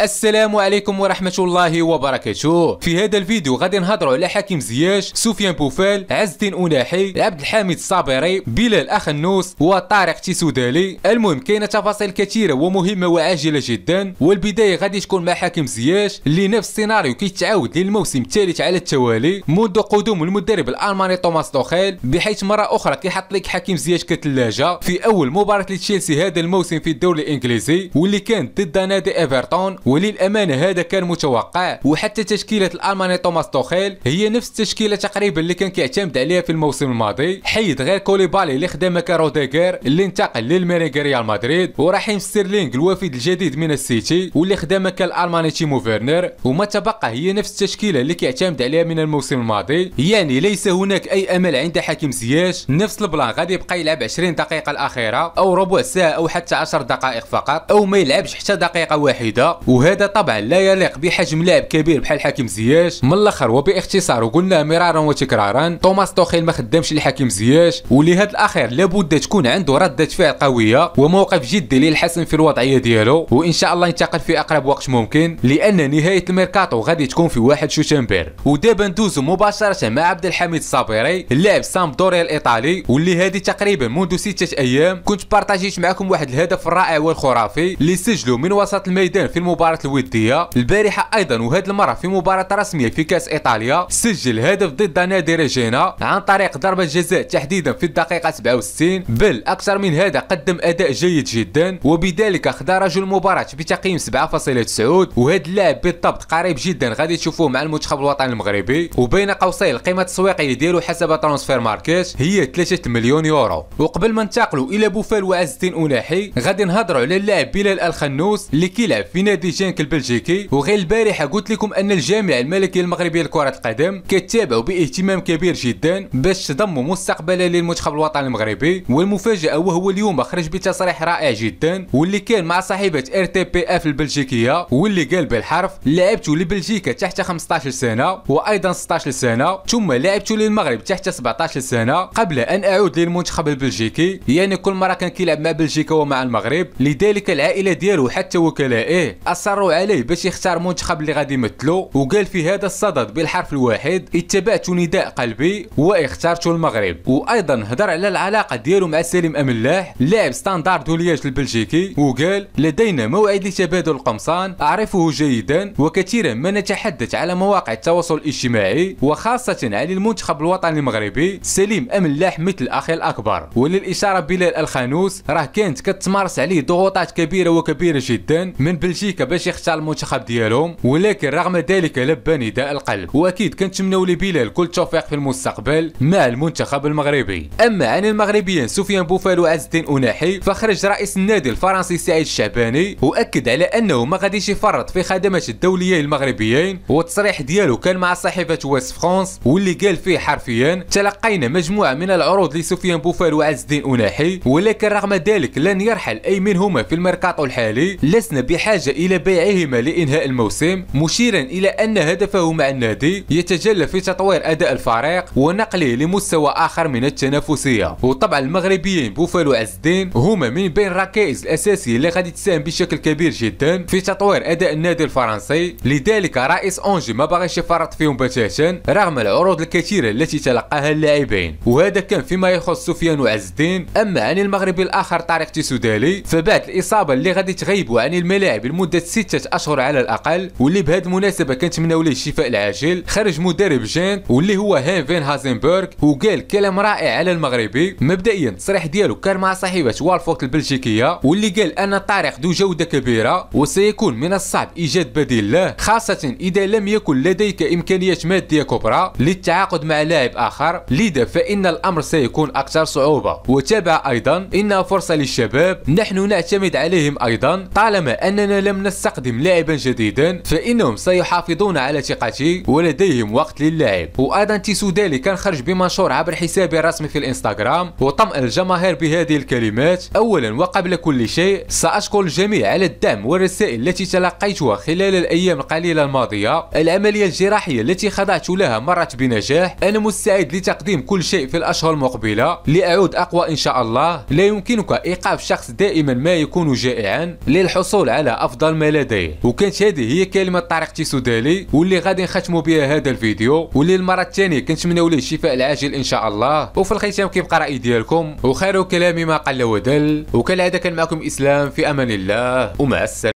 السلام عليكم ورحمة الله وبركاته في هذا الفيديو غادي نهضروا على حكيم زياش سفيان بوفال عز الدين أناحي عبد الحميد الصابري بلال أخنوس وطارق تيسودالي المهم كاينة تفاصيل كثيرة ومهمة وعاجلة جدا والبداية غادي تكون مع حكيم زياش اللي نفس السيناريو كيتعاود للموسم الثالث على التوالي منذ قدوم المدرب الألماني توماس دوخيل بحيث مرة أخرى كيحط لك حكيم زياش كثلاجة في أول مباراة لتشيلسي هذا الموسم في الدوري الإنجليزي واللي كانت ضد نادي إيفرتون وللامانه هذا كان متوقع وحتى تشكيله الالماني توماس توخيل هي نفس التشكيله تقريبا اللي كان كيعتمد عليها في الموسم الماضي حيد غير كوليبالي اللي خدم كروديغير اللي انتقل للميرينغ ريال مدريد ورحيم ستيرلينغ الوافد الجديد من السيتي واللي خدم كالالماني تيمو فيرنر وما تبقى هي نفس التشكيله اللي كيعتمد عليها من الموسم الماضي يعني ليس هناك اي امل عند حكيم زياش نفس البلان غادي يبقى يلعب 20 دقيقه الاخيره او ربع ساعه او حتى 10 دقائق فقط او ما يلعبش حتى دقيقه واحده وهذا طبعا لا يليق بحجم لاعب كبير بحال حكيم زياش من الاخر وباختصار وقلنا مرارا وتكرارا توماس توخيل ما خدامش لحكيم زياش ولهذا الاخير لابد تكون عنده رده فعل قويه وموقف جدي للحسن في الوضعيه ديالو وان شاء الله ينتقل في اقرب وقت ممكن لان نهايه الميركاتو غادي تكون في 1 شتنبر ودابا ندوزو مباشره مع عبد الحميد الصابري اللاعب دوري الايطالي واللي هذه تقريبا منذ ستة ايام كنت بارطاجيت معكم واحد الهدف الرائع والخرافي اللي سجلو من وسط الميدان في المباراه المباراة الودية البارحة أيضا وهذا المرة في مباراة رسمية في كأس إيطاليا سجل هدف ضد نادي ريجينا عن طريق ضربة جزاء تحديدا في الدقيقة 67 بل أكثر من هذا قدم أداء جيد جدا وبذلك خدا رجل المباراة بتقييم 7.9 وهذا اللاعب بالضبط قريب جدا غادي تشوفوه مع المنتخب الوطني المغربي وبين قوسين القيمة التسويقية ديالو حسب ترانسفير ماركت هي 3 مليون يورو وقبل ما ننتقلوا إلى بوفال وعز الدين اوناحي غادي نهضروا على اللاعب بلال الخنوس اللي كيلعب في نادي البريتانيك البلجيكي وغير البارحه قلت لكم ان الجامعه الملكيه المغربيه لكره القدم كتابعوا باهتمام كبير جدا باش تضموا مستقبلا للمنتخب الوطني المغربي والمفاجاه وهو اليوم خرج بتصريح رائع جدا واللي كان مع صاحبه ار تي بي اف البلجيكيه واللي قال بالحرف لعبت لبلجيكا تحت 15 سنه وايضا 16 سنه ثم لعبت للمغرب تحت 17 سنه قبل ان اعود للمنتخب البلجيكي يعني كل مره كان كيلعب مع بلجيكا ومع المغرب لذلك العائله ديالو حتى وكلائه اصروا عليه باش يختار منتخب اللي غادي يمثلو وقال في هذا الصدد بالحرف الواحد اتبعت نداء قلبي واخترت المغرب وايضا هضر على العلاقه ديالو مع سليم املاح لاعب ستاندارد ولياج البلجيكي وقال لدينا موعد لتبادل القمصان اعرفه جيدا وكثيرا ما نتحدث على مواقع التواصل الاجتماعي وخاصه على المنتخب الوطني المغربي سليم املاح مثل اخي الاكبر وللاشاره بلال الخانوس راه كانت كتمارس عليه ضغوطات كبيره وكبيره جدا من بلجيكا باش يختار المنتخب ديالهم ولكن رغم ذلك لبى نداء القلب واكيد كنتمناو لبلال كل التوفيق في المستقبل مع المنتخب المغربي اما عن المغربيين سفيان بوفال وعز الدين اناحي فخرج رئيس النادي الفرنسي سعيد الشعباني واكد على انه ما غاديش يفرط في خدمات الدوليين المغربيين والتصريح ديالو كان مع صحيفه ويس فرانس واللي قال فيه حرفيا تلقينا مجموعه من العروض لسفيان بوفال وعز الدين اناحي ولكن رغم ذلك لن يرحل اي منهما في الميركاتو الحالي لسنا بحاجه الى بيعهما لإنهاء الموسم مشيرا إلى أن هدفه مع النادي يتجلى في تطوير أداء الفريق ونقله لمستوى آخر من التنافسية وطبعا المغربيين بوفالو عز الدين هما من بين الركائز الأساسية اللي غادي تساهم بشكل كبير جدا في تطوير أداء النادي الفرنسي لذلك رئيس أونجي ما باغيش يفرط فيهم بتاتا رغم العروض الكثيرة التي تلقاها اللاعبين وهذا كان فيما يخص سفيان وعز الدين أما عن المغربي الآخر طارق تيسودالي فبعد الإصابة اللي غادي تغيبوا عن الملاعب لمدة ستة أشهر على الأقل واللي بهذه المناسبة كنتمناو ليه الشفاء العاجل خرج مدرب جين واللي هو هان فين هازنبرغ وقال كلام رائع على المغربي مبدئيا التصريح ديالو كان مع صاحبة والفورت البلجيكية واللي قال أن طارق ذو جودة كبيرة وسيكون من الصعب إيجاد بديل له خاصة إذا لم يكن لديك إمكانيات مادية كبرى للتعاقد مع لاعب آخر لذا فإن الأمر سيكون أكثر صعوبة وتابع أيضا إنها فرصة للشباب نحن نعتمد عليهم أيضا طالما أننا لم نس استقدم لاعبا جديدا فإنهم سيحافظون على ثقتي ولديهم وقت للعب وادان تيسو دالي كان خرج بمنشور عبر حسابه الرسمي في الانستغرام وطمأن الجماهير بهذه الكلمات أولا وقبل كل شيء سأشكر الجميع على الدعم والرسائل التي تلقيتها خلال الأيام القليلة الماضية العملية الجراحية التي خضعت لها مرت بنجاح أنا مستعد لتقديم كل شيء في الأشهر المقبلة لأعود أقوى إن شاء الله لا يمكنك إيقاف شخص دائما ما يكون جائعا للحصول على أفضل ما لديه وكانت هذه هي كلمه طارق تيسودالي واللي غادي نختموا بها هذا الفيديو واللي المره الثانيه كنتمنوا ليه الشفاء العاجل ان شاء الله وفي الختام كيبقى راي ديالكم وخير كلامي ما قل ودل وكالعاده كان معكم اسلام في امان الله ومع السلامه